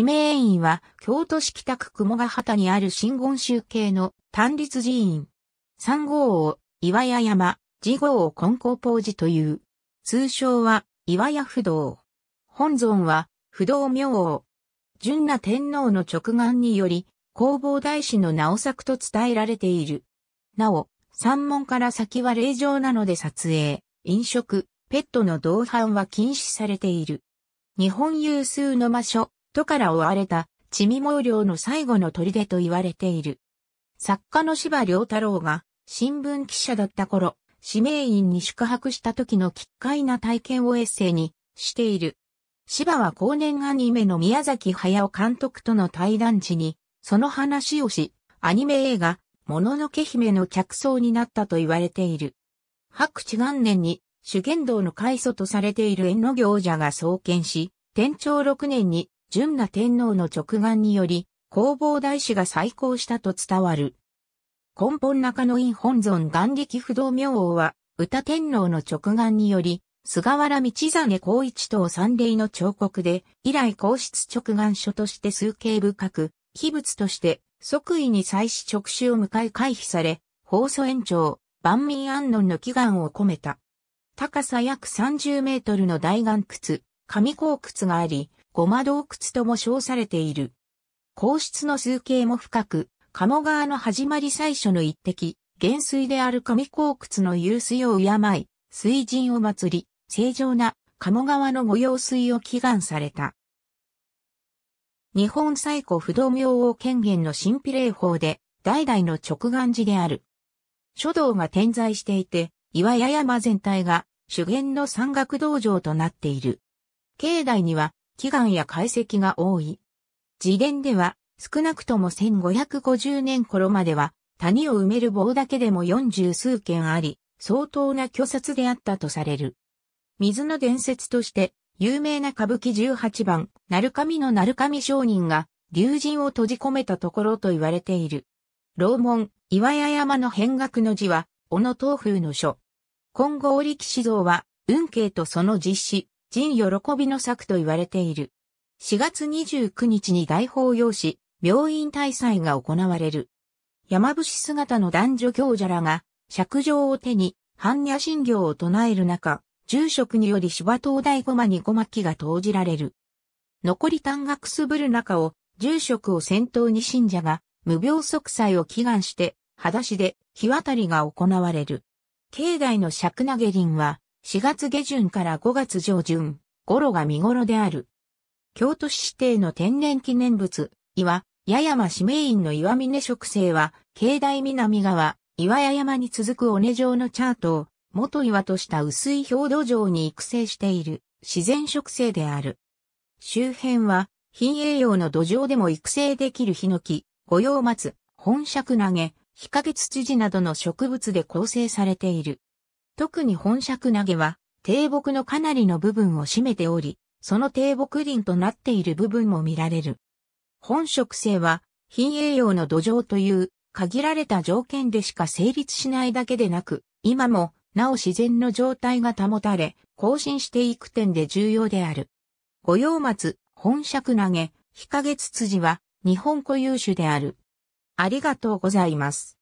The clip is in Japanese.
指名院は、京都市北区雲ヶ畑にある真言宗系の単立寺院。三号を岩屋山、次号を金光法寺という。通称は岩屋不動。本尊は不動明王。純那天皇の直眼により、弘法大師の直作と伝えられている。なお、山門から先は霊場なので撮影、飲食、ペットの同伴は禁止されている。日本有数の場所、都から追われた、地味毛量の最後の砦と言われている。作家の芝良太郎が、新聞記者だった頃、指名員に宿泊した時の奇怪な体験をエッセイにしている。芝は後年アニメの宮崎駿監督との対談時に、その話をし、アニメ映画、もののけ姫の客層になったと言われている。白地元年に、主言道の開祖とされている縁の行者が創建し、天長6年に純那天皇の直眼により、弘法大師が再興したと伝わる。根本中野院本尊眼力不動明王は、歌天皇の直眼により、菅原道真公一等三礼の彫刻で、以来皇室直眼書として数形深く、秘仏として即位に際し直視を迎え回避され、放送延長、万民安穏の祈願を込めた。高さ約30メートルの大岩窟、上甲窟があり、ごま洞窟とも称されている。皇室の数形も深く、鴨川の始まり最初の一滴、原水である上甲窟の湧水を敬い、水神を祀り、正常な鴨川の御用水を祈願された。日本最古不動明王権限の神秘霊法で、代々の直眼寺である。書道が点在していて、岩屋山全体が修験の山岳道場となっている。境内には祈願や解析が多い。自伝では、少なくとも1550年頃までは、谷を埋める棒だけでも40数件あり、相当な虚殺であったとされる。水の伝説として、有名な歌舞伎18番、鳴神の鳴神商人が、竜神を閉じ込めたところと言われている。楼門、岩屋山の変額の字は、小野東風の書。今後織騎士像は、運慶とその実施、人喜びの策と言われている。4月29日に大法要し、病院大祭が行われる。山伏姿の男女行者らが、尺状を手に、般若心経を唱える中、住職により芝灯台ごまにごまきが投じられる。残り短がくすぶる中を、住職を先頭に信者が、無病息災を祈願して、裸足で、日渡りが行われる。境内の尺投げ輪は、4月下旬から5月上旬、頃が見頃である。京都市指定の天然記念物、岩、八山指名院の岩峰植生は、境内南側、岩屋山に続く尾根状のチャートを、元岩とした薄い表土状に育成している自然植生である。周辺は、品栄養の土壌でも育成できるヒノキ、五葉松、本尺投げ、日陰土などの植物で構成されている。特に本尺投げは、低木のかなりの部分を占めており、その低木林となっている部分も見られる。本植生は、貧栄養の土壌という限られた条件でしか成立しないだけでなく、今もなお自然の状態が保たれ、更新していく点で重要である。五葉松、本尺投げ、日陰ツツは日本固有種である。ありがとうございます。